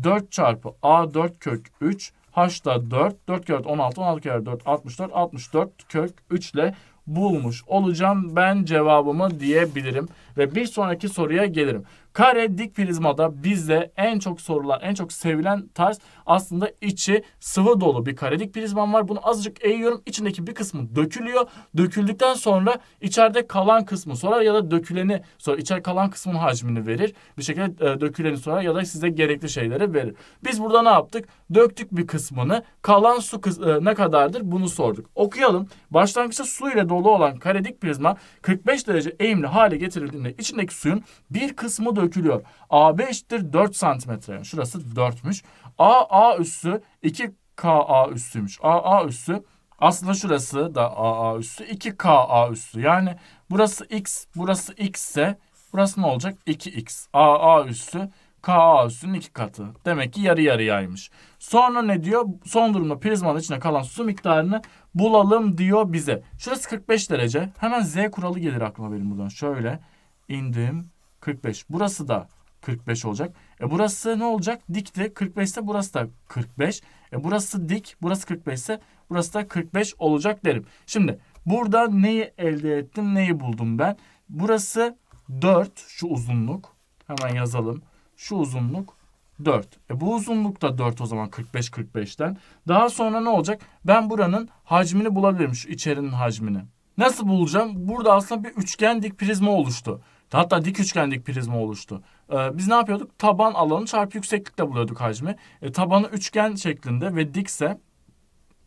4 çarpı A 4 kök 3. H da 4. 4 kere 16. 16 kere 4 64. 64 kök 3 ile bulmuş olacağım ben cevabımı diyebilirim. Ve bir sonraki soruya gelirim. Kare dik prizmada bizde en çok sorulan, en çok sevilen tarz aslında içi sıvı dolu bir kare dik prizmam var. Bunu azıcık eğiyorum. İçindeki bir kısmı dökülüyor. Döküldükten sonra içeride kalan kısmı sorar ya da döküleni sonra içeride kalan kısmın hacmini verir. Bir şekilde e, döküleni sorar ya da size gerekli şeyleri verir. Biz burada ne yaptık? Döktük bir kısmını. Kalan su kıs e, ne kadardır? Bunu sorduk. Okuyalım. Başlangıçta su ile dolu olan kare dik prizma 45 derece eğimli hale getirildiğinde içindeki suyun bir kısmı dökülüyor. AB eşittir 4 santimetre. Şurası 4'müş. AA üssü 2KA üssüymüş. AA üssü aslında şurası da AA üssü 2KA üssü. Yani burası X, burası X ise burası ne olacak? 2X. AA üssü KA üssünün iki katı. Demek ki yarı yarı yaymış. Sonra ne diyor? Son durumda prizmanın içine kalan su miktarını bulalım diyor bize. Şurası 45 derece. Hemen Z kuralı gelir aklıma benim buradan. Şöyle indim 45. Burası da 45 olacak. E burası ne olacak? Dikti. 45 ise burası da 45. E burası dik. Burası 45 ise burası da 45 olacak derim. Şimdi burada neyi elde ettim? Neyi buldum ben? Burası 4. Şu uzunluk. Hemen yazalım. Şu uzunluk 4. E bu uzunluk da 4 o zaman 45-45'ten. Daha sonra ne olacak? Ben buranın hacmini bulabilirim. Şu içerinin hacmini. Nasıl bulacağım? Burada aslında bir üçgen dik prizma oluştu. Hatta dik üçgenlik prizma oluştu. Ee, biz ne yapıyorduk? Taban alanı çarpı yükseklikle buluyorduk hacmi. E, tabanı üçgen şeklinde ve dikse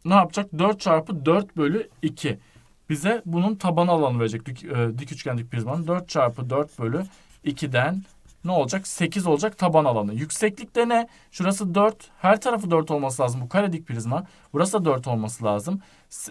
ne yapacak? 4 çarpı 4 bölü 2. Bize bunun taban alanı verecek. Dik, e, dik üçgenlik prizmanın 4 çarpı 4 bölü 2'den ne olacak? 8 olacak taban alanı. Yükseklik de ne? Şurası 4. Her tarafı 4 olması lazım. Bu karedik prizma. Burası da 4 olması lazım.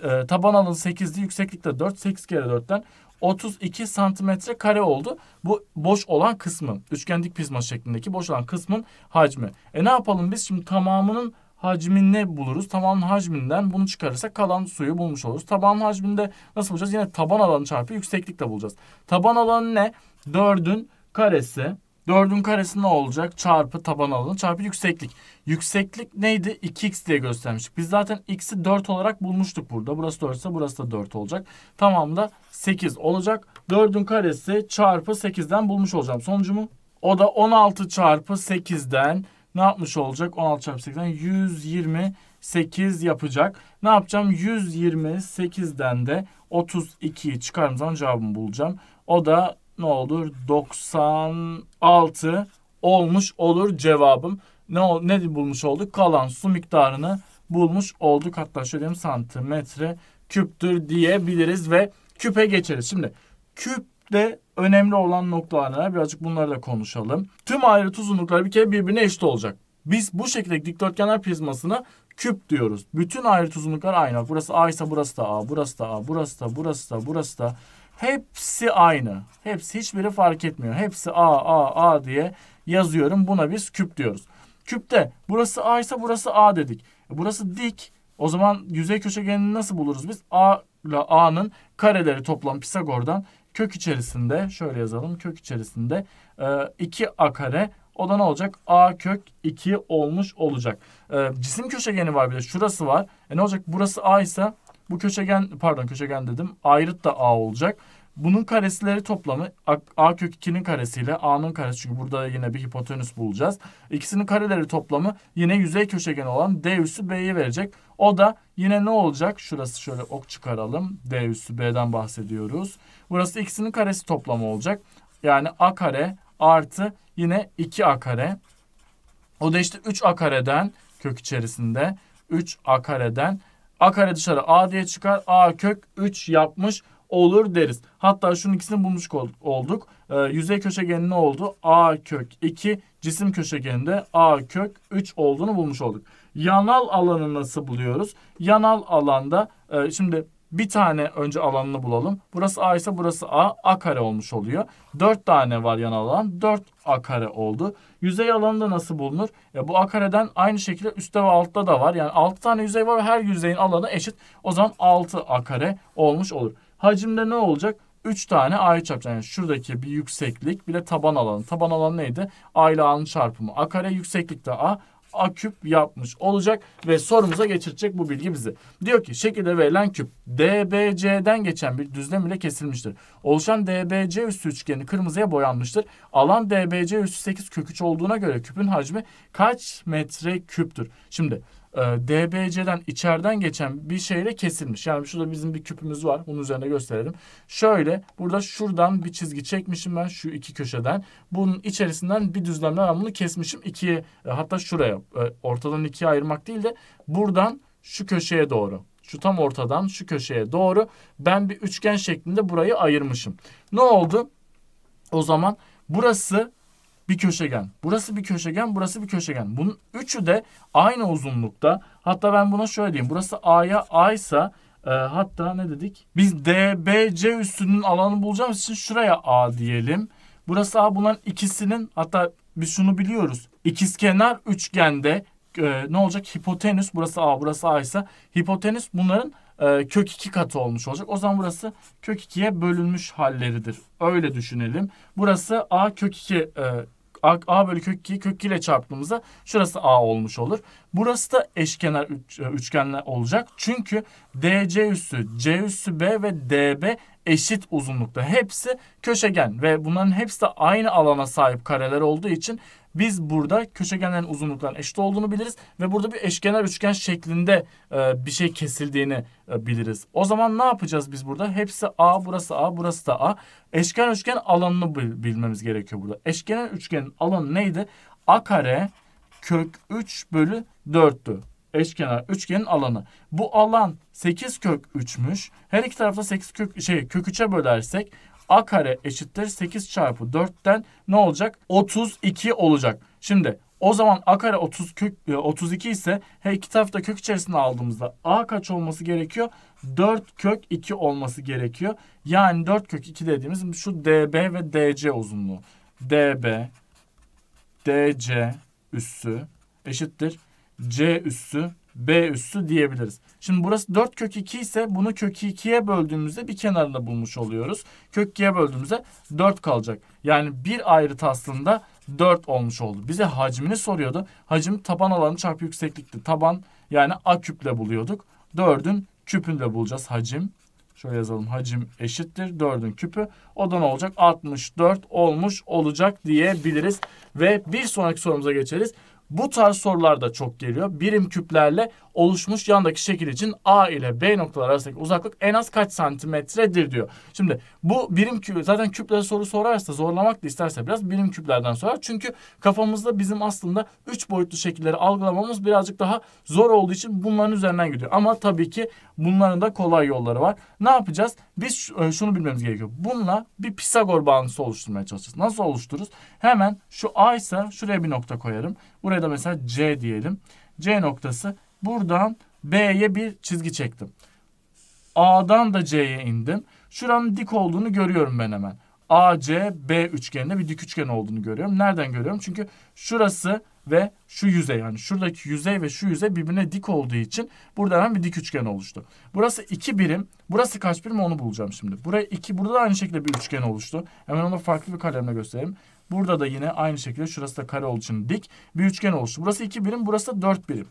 E, taban alanı 8'di. de 4. 8 kere 4'ten 32 santimetre kare oldu. Bu boş olan kısmın Üçgen dik prizma şeklindeki boş olan kısmın hacmi. E ne yapalım biz şimdi tamamının hacmini buluruz. Tabanın hacminden bunu çıkarırsak kalan suyu bulmuş oluruz. Tabanın hacminde nasıl bulacağız? Yine taban alanı çarpı yükseklikle bulacağız. Taban alanı ne? 4'ün karesi 4'ün karesi ne olacak? Çarpı taban alanı çarpı yükseklik. Yükseklik neydi? 2x diye göstermiştik. Biz zaten x'i 4 olarak bulmuştuk burada. Burası 4 ise burası da 4 olacak. Tamam da 8 olacak. 4'ün karesi çarpı 8'den bulmuş olacağım sonucumu. O da 16 çarpı 8'den ne yapmış olacak? 16 çarpı 8'den 128 yapacak. Ne yapacağım? 128'den de 32'yi çıkardığım zaman cevabımı bulacağım. O da ne olur? 96 olmuş olur cevabım. Ne ol, ne bulmuş olduk? Kalan su miktarını bulmuş olduk. Hatta şöyle diyeyim santimetre küptür diyebiliriz ve küpe geçeriz. Şimdi küpte önemli olan noktalar neler? Birazcık bunları da konuşalım. Tüm ayrıt uzunlukları bir kere birbirine eşit olacak. Biz bu şekilde dikdörtgenler prizmasını küp diyoruz. Bütün ayrıt uzunluklar aynı. Burası A ise burası da A, burası da A, burası da, burası da, burası da, burası da Hepsi aynı. Hepsi hiçbiri fark etmiyor. Hepsi A, A, A diye yazıyorum. Buna biz küp diyoruz. Küpte burası A ise burası A dedik. E, burası dik. O zaman yüzey köşegenini nasıl buluruz biz? A ile A'nın kareleri toplam Pisagor'dan kök içerisinde şöyle yazalım. Kök içerisinde 2A e, kare o da ne olacak? A kök 2 olmuş olacak. E, cisim köşegeni var bir de şurası var. E ne olacak? Burası A ise bu köşegen pardon köşegen dedim. Ayrıt da A olacak. Bunun karesileri toplamı A, A kök 2'nin karesiyle A'nın karesi çünkü burada yine bir hipotenüs bulacağız. İkisinin kareleri toplamı yine yüzey köşegen olan D üssü B'yi verecek. O da yine ne olacak? Şurası şöyle ok çıkaralım. D üssü B'den bahsediyoruz. Burası ikisinin karesi toplamı olacak. Yani A kare artı yine 2A kare. O da işte 3A kareden kök içerisinde 3A kareden A kare dışarı A diye çıkar. A kök 3 yapmış olur deriz. Hatta şunun ikisini bulmuş olduk. E, yüzey köşegeni ne oldu? A kök 2. Cisim köşegeninde A kök 3 olduğunu bulmuş olduk. Yanal alanı nasıl buluyoruz? Yanal alanda e, şimdi bir tane önce alanını bulalım. Burası A ise burası A. A kare olmuş oluyor. 4 tane var yan alan. 4 A kare oldu. Yüzey alanı da nasıl bulunur? E, bu A kareden aynı şekilde üstte ve altta da var. Yani 6 tane yüzey var ve her yüzeyin alanı eşit. O zaman 6 A kare olmuş olur. Hacimde ne olacak? 3 tane A'yı çarpacağız. Yani şuradaki bir yükseklik bir de taban alanı. Taban alanı neydi? A ile A'nın çarpımı. A kare yükseklikte A aküp yapmış olacak ve sorumuza geçirecek bu bilgi bizi. Diyor ki şekilde verilen küp DBC'den geçen bir düzlem ile kesilmiştir. Oluşan DBC üstü üçgeni kırmızıya boyanmıştır. Alan DBC üstü 8 kök 3 olduğuna göre küpün hacmi kaç metre küptür? Şimdi e, DBC'den içeriden geçen bir şeyle kesilmiş. Yani şurada bizim bir küpümüz var. Bunun üzerine gösterelim. Şöyle burada şuradan bir çizgi çekmişim ben şu iki köşeden. Bunun içerisinden bir düzlemle ben bunu kesmişim. ikiye e, hatta şuraya e, ortadan ikiye ayırmak değil de buradan şu köşeye doğru şu tam ortadan şu köşeye doğru ben bir üçgen şeklinde burayı ayırmışım. Ne oldu? O zaman burası bir köşegen. Burası bir köşegen, burası bir köşegen. Bunun üçü de aynı uzunlukta. Hatta ben buna şöyle diyeyim. Burası A'ya aysa, e, hatta ne dedik? Biz DBC üstünün alanını bulacağımız için şuraya A diyelim. Burası A bunların ikisinin hatta biz şunu biliyoruz. İkizkenar üçgende e, ne olacak? Hipotenüs burası A burası A ise hipotenüs bunların e, kök 2 katı olmuş olacak. O zaman burası kök 2'ye bölünmüş halleridir. Öyle düşünelim. Burası A kök 2 e, A, A bölü kök 2'yi kök 2 ile çarptığımızda şurası A olmuş olur. Burası da eşkenar üç, e, üçgenler olacak. Çünkü DC üssü, C üssü B ve DB eşit uzunlukta. Hepsi köşegen ve bunların hepsi de aynı alana sahip kareler olduğu için biz burada köşegenlerin uzunluklarının eşit olduğunu biliriz ve burada bir eşkenar üçgen şeklinde e, bir şey kesildiğini e, biliriz. O zaman ne yapacağız biz burada? Hepsi A, burası A, burası da A. Eşkenar üçgen alanını bil bilmemiz gerekiyor burada. Eşkenar üçgenin alanı neydi? A kare kök 3 bölü 4'tü. Eşkenar üçgenin alanı. Bu alan 8 kök 3'müş. Her iki tarafta 8 kök şey kök 3'e bölersek a kare eşittir 8 çarpı 4'ten ne olacak? 32 olacak. Şimdi o zaman a kare 30 kök, 32 e, ise her iki tarafta kök içerisinde aldığımızda a kaç olması gerekiyor? 4 kök 2 olması gerekiyor. Yani 4 kök 2 dediğimiz şu db ve dc uzunluğu. db, dc üssü eşittir c üssü B üssü diyebiliriz. Şimdi burası 4 kök 2 ise bunu kök 2'ye böldüğümüzde bir kenarla bulmuş oluyoruz. Kök 2'ye böldüğümüzde 4 kalacak. Yani bir ayrıt aslında 4 olmuş oldu. Bize hacmini soruyordu. Hacim taban alanı çarpı yükseklikti. Taban yani A küple buluyorduk. 4'ün küpünde bulacağız hacim. Şöyle yazalım hacim eşittir 4'ün küpü. O da ne olacak? 64 olmuş olacak diyebiliriz. Ve bir sonraki sorumuza geçeriz. Bu tarz sorular da çok geliyor. Birim küplerle oluşmuş yandaki şekil için A ile B noktalar arasındaki uzaklık en az kaç santimetredir diyor. Şimdi bu birim küp zaten küplere soru sorarsa zorlamak da isterse biraz birim küplerden sorar. Çünkü kafamızda bizim aslında üç boyutlu şekilleri algılamamız birazcık daha zor olduğu için bunların üzerinden gidiyor. Ama tabii ki bunların da kolay yolları var. Ne yapacağız? Biz e, şunu bilmemiz gerekiyor. Bununla bir Pisagor bağıntısı oluşturmaya çalışacağız. Nasıl oluştururuz? Hemen şu A ise şuraya bir nokta koyarım. Buraya da mesela C diyelim. C noktası. Buradan B'ye bir çizgi çektim. A'dan da C'ye indim. Şuranın dik olduğunu görüyorum ben hemen. A C b üçgeninde bir dik üçgen olduğunu görüyorum. Nereden görüyorum? Çünkü şurası ve şu yüzey yani şuradaki yüzey ve şu yüzey birbirine dik olduğu için burada hemen bir dik üçgen oluştu. Burası 2 birim. Burası kaç birim onu bulacağım şimdi. Buraya 2 burada da aynı şekilde bir üçgen oluştu. Hemen onu farklı bir kalemle göstereyim. Burada da yine aynı şekilde şurası da kare olduğu için dik bir üçgen oluştu. Burası 2 birim, burası da 4 birim.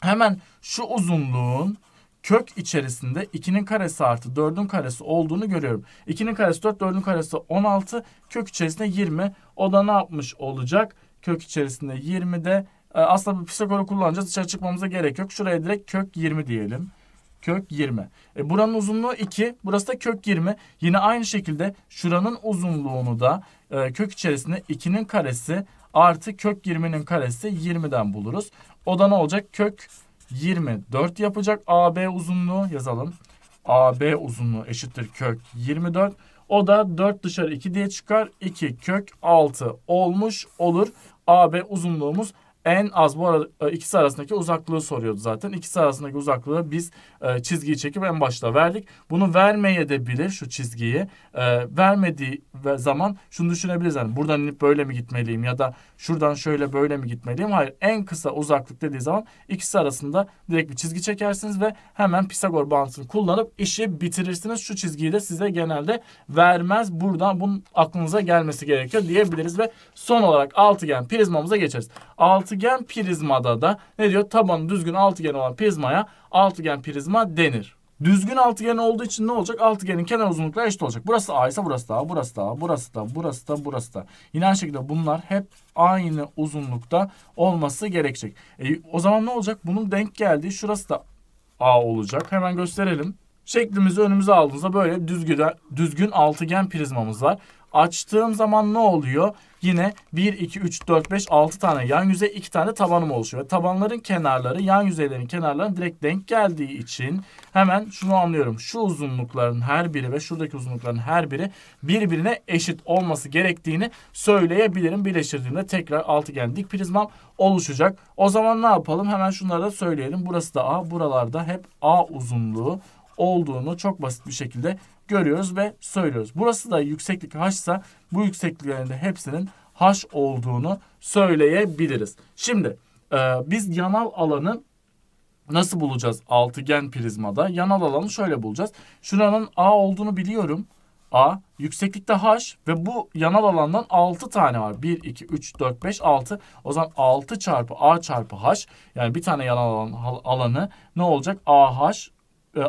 Hemen şu uzunluğun kök içerisinde 2'nin karesi artı 4'ün karesi olduğunu görüyorum. 2'nin karesi 4, 4'ün karesi 16, kök içerisinde 20. O da ne yapmış olacak? Kök içerisinde 20 de e, aslında bir Pisagor'u kullanacağız. Dışarı çıkmamıza gerek yok. Şuraya direkt kök 20 diyelim kök 20. E buranın uzunluğu 2. Burası da kök 20. Yine aynı şekilde şuranın uzunluğunu da e, kök içerisinde 2'nin karesi artı kök 20'nin karesi 20'den buluruz. O da ne olacak? Kök 24 yapacak. AB uzunluğu yazalım. AB uzunluğu eşittir kök 24. O da 4 dışarı 2 diye çıkar. 2 kök 6 olmuş olur. AB uzunluğumuz en az bu ara, e, ikisi arasındaki uzaklığı soruyordu zaten. İkisi arasındaki uzaklığı biz e, çizgiyi çekip en başta verdik. Bunu vermeye de bilir şu çizgiyi. E, vermediği zaman şunu düşünebiliriz. Yani buradan inip böyle mi gitmeliyim ya da şuradan şöyle böyle mi gitmeliyim? Hayır en kısa uzaklık dediği zaman ikisi arasında direkt bir çizgi çekersiniz ve hemen Pisagor bağıntısını kullanıp işi bitirirsiniz. Şu çizgiyi de size genelde vermez. Buradan bunun aklınıza gelmesi gerekiyor diyebiliriz ve son olarak altıgen prizmamıza geçeriz. Altı altıgen prizmada da ne diyor? Tabanı düzgün altıgen olan prizmaya altıgen prizma denir. Düzgün altıgen olduğu için ne olacak? Altıgenin kenar uzunlukları eşit olacak. Burası A ise burası da A, burası da A, burası da, burası da, burası da. Yine aynı şekilde bunlar hep aynı uzunlukta olması gerekecek. E, o zaman ne olacak? Bunun denk geldiği şurası da A olacak. Hemen gösterelim. Şeklimizi önümüze aldığımızda böyle düzgün, düzgün altıgen prizmamız var. Açtığım zaman ne oluyor? Yine 1, 2, 3, 4, 5, 6 tane yan yüzey, 2 tane tabanım oluşuyor. Tabanların kenarları yan yüzeylerin kenarlarına direkt denk geldiği için hemen şunu anlıyorum. Şu uzunlukların her biri ve şuradaki uzunlukların her biri birbirine eşit olması gerektiğini söyleyebilirim. Birleştirdiğimde tekrar altıgen dik prizmam oluşacak. O zaman ne yapalım? Hemen şunları da söyleyelim. Burası da A, buralarda hep A uzunluğu olduğunu çok basit bir şekilde görüyoruz ve söylüyoruz. Burası da yükseklik h ise bu yüksekliklerin de hepsinin h olduğunu söyleyebiliriz. Şimdi e, biz yanal alanı nasıl bulacağız altıgen prizmada? Yanal alanı şöyle bulacağız. Şuranın a olduğunu biliyorum. A. Yükseklikte H ve bu yanal alandan 6 tane var. 1, 2, 3, 4, 5, 6. O zaman 6 çarpı A çarpı H. Yani bir tane yanal alan, alanı ne olacak? AH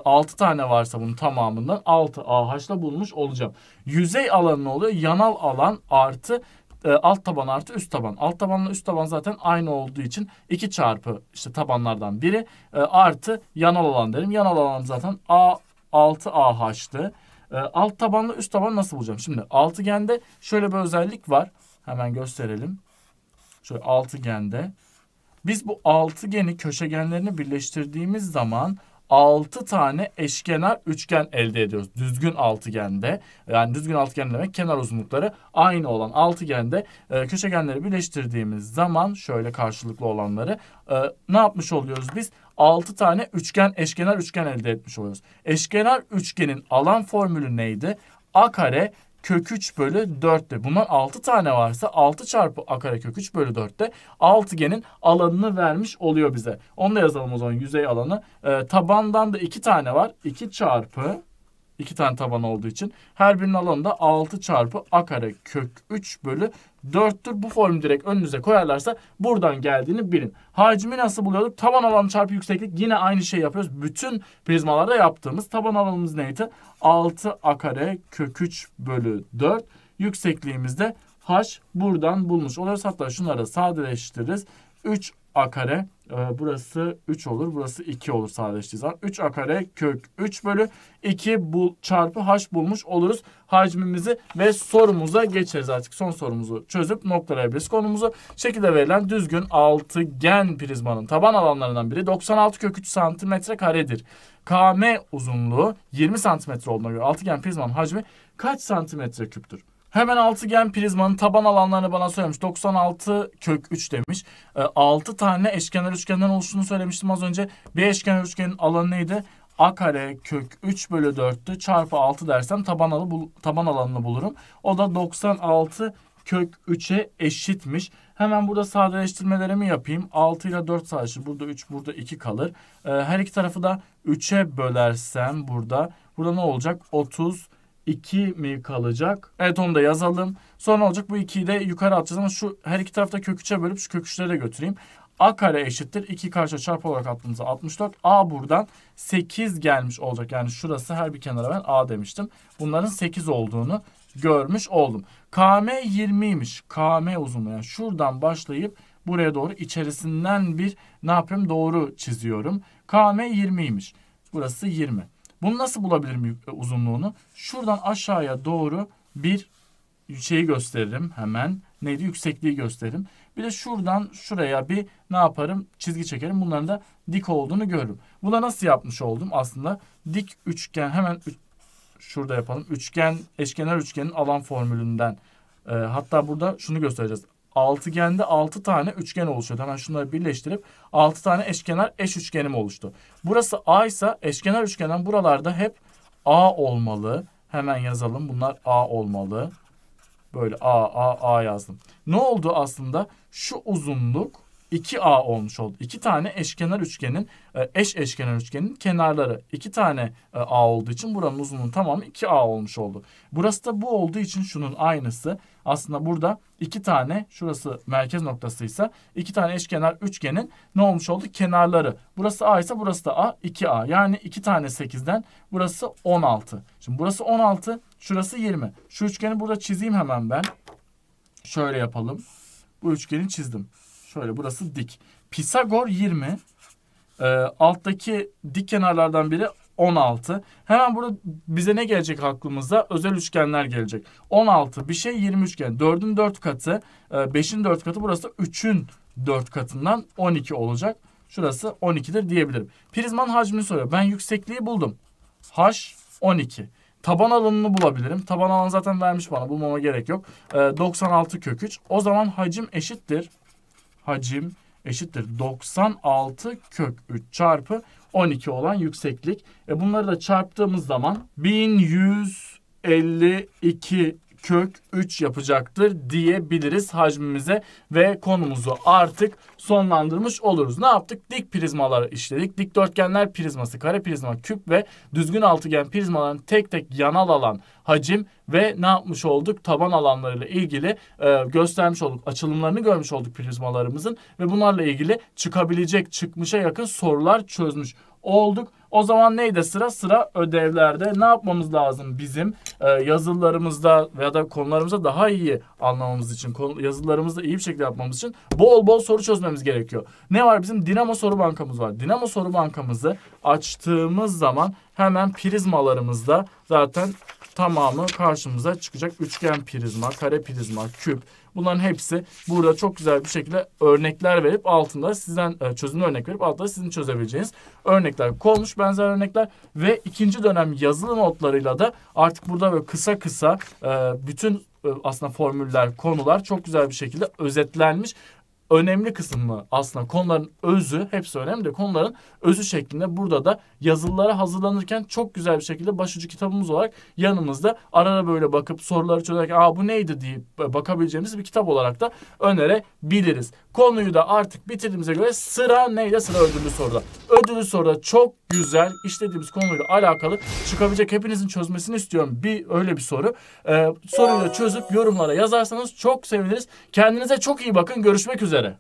6 ee, tane varsa bunun tamamından 6 AH'la bulmuş olacağım. Yüzey alanı ne oluyor? Yanal alan artı e, alt taban artı üst taban. Alt tabanla üst taban zaten aynı olduğu için 2 çarpı işte tabanlardan biri e, artı yanal alan derim. Yanal alan zaten A 6 AH'tı. E, alt tabanla üst taban nasıl bulacağım? Şimdi altıgende şöyle bir özellik var. Hemen gösterelim. Şöyle altıgende. Biz bu altıgeni köşegenlerini birleştirdiğimiz zaman 6 tane eşkenar üçgen elde ediyoruz. Düzgün altıgende yani düzgün altıgen demek kenar uzunlukları aynı olan altıgende e, köşegenleri birleştirdiğimiz zaman şöyle karşılıklı olanları e, ne yapmış oluyoruz biz? 6 tane üçgen eşkenar üçgen elde etmiş oluyoruz. Eşkenar üçgenin alan formülü neydi? A kare kök 3 bölü 4'te. Bundan 6 tane varsa 6 çarpı a kare kök 3 bölü 4'te altıgenin alanını vermiş oluyor bize. Onu da yazalım o zaman yüzey alanı. E, tabandan da 2 tane var. 2 çarpı iki tane taban olduğu için her birinin alanı da 6 çarpı a kare kök 3 bölü 4'tür. Bu formu direkt önünüze koyarlarsa buradan geldiğini bilin. Hacmi nasıl buluyorduk? Taban alanı çarpı yükseklik yine aynı şey yapıyoruz. Bütün prizmalarda yaptığımız taban alanımız neydi? 6 a kare kök 3 bölü 4. Yüksekliğimizde h buradan bulmuş oluyoruz. Hatta şunları sadeleştiririz. 3 a kare e, burası 3 olur. Burası 2 olur sadeleştiği 3 a kare kök 3 bölü 2 bu, çarpı h bulmuş oluruz. Hacmimizi ve sorumuza geçeriz artık. Son sorumuzu çözüp noktalayabiliriz konumuzu. Şekilde verilen düzgün altıgen prizmanın taban alanlarından biri 96 kök 3 santimetre karedir. KM uzunluğu 20 santimetre olduğuna göre altıgen prizmanın hacmi kaç santimetre küptür? Hemen altıgen prizmanın taban alanlarını bana söylemiş. 96 kök 3 demiş. E, ee, 6 tane eşkenar üçgenden oluştuğunu söylemiştim az önce. Bir eşkenar üçgenin alanı neydi? a kare kök 3 bölü 4'tü çarpı 6 dersem taban, alı, bul, taban alanını bulurum. O da 96 kök 3'e eşitmiş. Hemen burada sadeleştirmelerimi yapayım. 6 ile 4 sadeleşir. Burada 3 burada 2 kalır. Ee, her iki tarafı da 3'e bölersem burada. Burada ne olacak? 30 2 mi kalacak? Evet onu da yazalım. Sonra olacak bu 2'yi de yukarı atacağız ama şu her iki tarafta kök 3'e bölüp şu kök 3'lere de götüreyim. A kare eşittir. 2 karşı çarpı olarak attığımızda 64. A buradan 8 gelmiş olacak. Yani şurası her bir kenara ben A demiştim. Bunların 8 olduğunu görmüş oldum. KM 20'ymiş. KM uzunluğu. Yani şuradan başlayıp buraya doğru içerisinden bir ne yapayım? Doğru çiziyorum. KM 20'ymiş. Burası 20. Bunu nasıl bulabilirim e, uzunluğunu? Şuradan aşağıya doğru bir şeyi gösteririm hemen. Neydi? Yüksekliği gösteririm. Bir de şuradan şuraya bir ne yaparım? Çizgi çekerim. Bunların da dik olduğunu görürüm. Bu nasıl yapmış oldum? Aslında dik üçgen hemen şurada yapalım. Üçgen, eşkenar üçgenin alan formülünden. E, hatta burada şunu göstereceğiz altıgende 6 tane üçgen oluşuyor. Hemen şunları birleştirip 6 tane eşkenar eş üçgenim oluştu. Burası A ise eşkenar üçgenden buralarda hep A olmalı. Hemen yazalım. Bunlar A olmalı. Böyle A, A, A yazdım. Ne oldu aslında? Şu uzunluk 2A olmuş oldu. İki tane eşkenar üçgenin e, eş eşkenar üçgenin kenarları iki tane e, A olduğu için buranın uzunluğu tamamı 2A olmuş oldu. Burası da bu olduğu için şunun aynısı. Aslında burada iki tane şurası merkez noktasıysa iki tane eşkenar üçgenin ne olmuş oldu? Kenarları. Burası A ise burası da A 2A. Yani iki tane 8'den burası 16. Şimdi burası 16 şurası 20. Şu üçgeni burada çizeyim hemen ben. Şöyle yapalım. Bu üçgeni çizdim. Şöyle burası dik. Pisagor 20. E, ee, alttaki dik kenarlardan biri 16. Hemen burada bize ne gelecek aklımıza? Özel üçgenler gelecek. 16 bir şey 20 üçgen. 4'ün 4 katı, 5'in ee, 4 katı burası 3'ün 4 katından 12 olacak. Şurası 12'dir diyebilirim. Prizmanın hacmini soruyor. Ben yüksekliği buldum. H 12. Taban alanını bulabilirim. Taban alanı zaten vermiş bana. Bulmama gerek yok. 96 ee, kök 3. O zaman hacim eşittir hacim eşittir 96 kök 3 çarpı 12 olan yükseklik. E bunları da çarptığımız zaman 1152 kök 3 yapacaktır diyebiliriz hacmimize ve konumuzu artık sonlandırmış oluruz. Ne yaptık? Dik prizmaları işledik. Dikdörtgenler prizması, kare prizma, küp ve düzgün altıgen prizmaların tek tek yanal alan hacim ve ne yapmış olduk? Taban alanlarıyla ilgili e, göstermiş olduk. Açılımlarını görmüş olduk prizmalarımızın ve bunlarla ilgili çıkabilecek çıkmışa yakın sorular çözmüş olduk. O zaman neydi sıra? Sıra ödevlerde. Ne yapmamız lazım bizim? E, yazılarımızda veya da konularımızda daha iyi anlamamız için, konu, yazılarımızda iyi bir şekilde yapmamız için bol bol soru çözmemiz gerekiyor. Ne var bizim? Dinamo soru bankamız var. Dinamo soru bankamızı açtığımız zaman hemen prizmalarımızda zaten tamamı karşımıza çıkacak. Üçgen prizma, kare prizma, küp Bunların hepsi burada çok güzel bir şekilde örnekler verip altında sizden e, çözüm örnek verip altında sizin çözebileceğiniz örnekler konmuş benzer örnekler ve ikinci dönem yazılı notlarıyla da artık burada böyle kısa kısa e, bütün e, aslında formüller, konular çok güzel bir şekilde özetlenmiş önemli kısmı aslında konuların özü hepsi önemli de konuların özü şeklinde burada da yazılılara hazırlanırken çok güzel bir şekilde başucu kitabımız olarak yanımızda arada böyle bakıp soruları çözerken aa bu neydi deyip bakabileceğimiz bir kitap olarak da önerebiliriz. Konuyu da artık bitirdiğimize göre sıra neydi sıra ödüllü soruda. Ödüllü soruda çok güzel işlediğimiz konuyla alakalı çıkabilecek hepinizin çözmesini istiyorum. Bir öyle bir soru. Ee, soruyu da çözüp yorumlara yazarsanız çok seviniriz. Kendinize çok iyi bakın. Görüşmek üzere. üzere.